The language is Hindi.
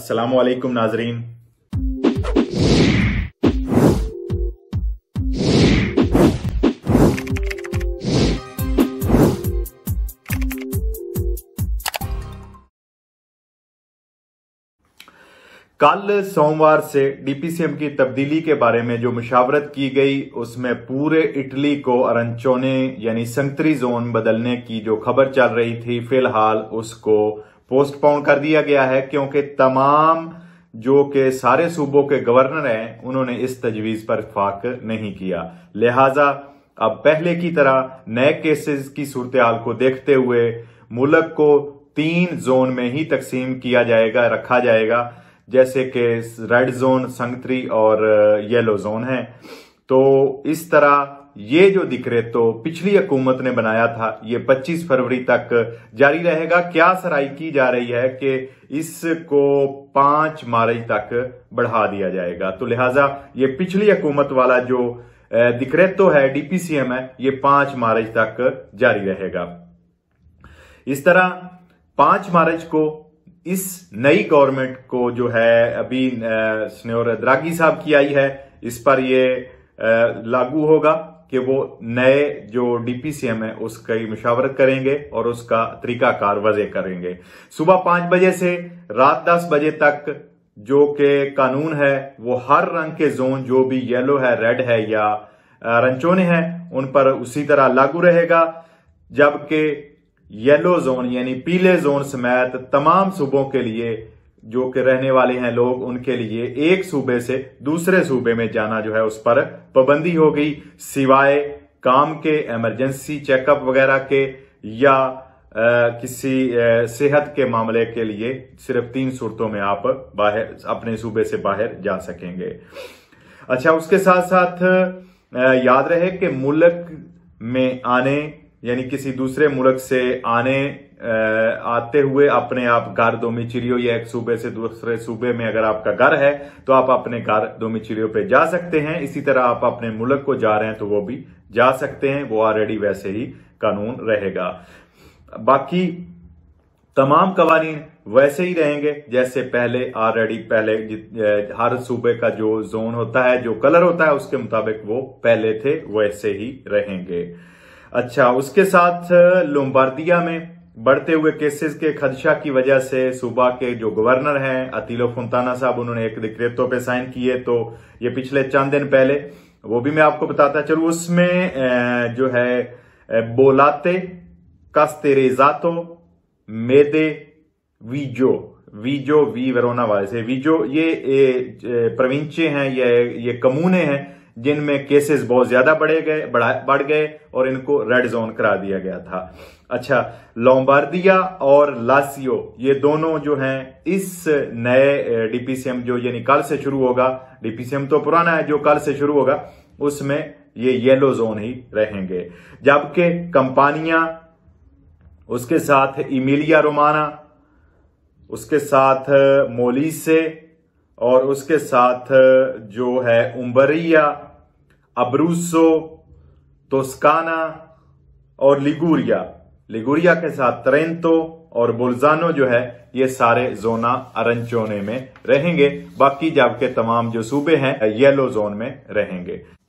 वालेकुम नाजरीन कल सोमवार से डीपीसीएम की तब्दीली के बारे में जो मुशावरत की गई उसमें पूरे इटली को अरंचोने यानी संतरी जोन बदलने की जो खबर चल रही थी फिलहाल उसको पोस्टपोन कर दिया गया है क्योंकि तमाम जो के सारे सूबों के गवर्नर हैं उन्होंने इस तजवीज पर फाक नहीं किया लिहाजा अब पहले की तरह नए केसेस की सूरत हाल को देखते हुए मुल्क को तीन जोन में ही तकसीम किया जाएगा रखा जाएगा जैसे कि रेड जोन संगतरी और येलो जोन है तो इस तरह ये जो तो पिछली हुकूमत ने बनाया था ये 25 फरवरी तक जारी रहेगा क्या सराई की जा रही है कि इसको पांच मार्च तक बढ़ा दिया जाएगा तो लिहाजा ये पिछली हुकूमत वाला जो दिक्रेतो है डीपीसीएम है ये पांच मार्च तक जारी रहेगा इस तरह पांच मार्च को इस नई गवर्नमेंट को जो है अभी स्नोर द्रागी साहब की आई है इस पर ये लागू होगा कि वो नए जो डीपीसीएम है उसकी मुशावरत करेंगे और उसका तरीकाकार वजह करेंगे सुबह पांच बजे से रात दस बजे तक जो के कानून है वो हर रंग के जोन जो भी येलो है रेड है या रंचोने हैं उन पर उसी तरह लागू रहेगा जबकि येलो जोन यानी पीले जोन समेत तमाम सूबों के लिए जो के रहने वाले हैं लोग उनके लिए एक सूबे से दूसरे सूबे में जाना जो है उस पर पाबंदी हो गई सिवाय काम के इमरजेंसी चेकअप वगैरह के या आ, किसी आ, सेहत के मामले के लिए सिर्फ तीन सूरतों में आप बाहर अपने सूबे से बाहर जा सकेंगे अच्छा उसके साथ साथ आ, याद रहे कि मुल्क में आने यानी किसी दूसरे मुल्क से आने आते हुए अपने आप घर दोमिचिरियो या एक सूबे से दूसरे सूबे में अगर आपका घर है तो आप अपने घर दोमिचिरियो पे जा सकते हैं इसी तरह आप अपने मुल्क को जा रहे हैं तो वो भी जा सकते हैं वो ऑलरेडी वैसे ही कानून रहेगा बाकी तमाम कवानीन वैसे ही रहेंगे जैसे पहले ऑलरेडी पहले हर सूबे का जो जोन होता है जो कलर होता है उसके मुताबिक वो पहले थे वैसे ही रहेंगे अच्छा उसके साथ लोम्बार्दिया में बढ़ते हुए केसेस के खदशा की वजह से सूबा के जो गवर्नर हैं अतीलो फुंताना साहब उन्होंने एक डिक्रेटों पे साइन किए तो ये पिछले चंद दिन पहले वो भी मैं आपको बताता चलू उसमें जो है बोलाते जातो मेदे वीजो वीजो वी वरोना वाले से वीजो ये प्रविंचे हैं ये ये कमूने हैं जिनमें केसेस बहुत ज्यादा बढ़े गए बढ़ गए और इनको रेड जोन करा दिया गया था अच्छा लोम्बार्डिया और लासियो ये दोनों जो हैं इस नए डीपीसीएम जो यानी कल से शुरू होगा डीपीसीएम तो पुराना है जो कल से शुरू होगा उसमें ये येलो जोन ही रहेंगे जबकि कंपानिया उसके साथ इमिलिया रोमाना उसके साथ मोलीसे और उसके साथ जो है उम्बरिया अब्रूसो तोस्काना और लिगुरिया लिगुरिया के साथ तरेंतो और बुलजानो जो है ये सारे जोना अरंचोने में रहेंगे बाकी जबकि तमाम जो सूबे हैं येलो जोन में रहेंगे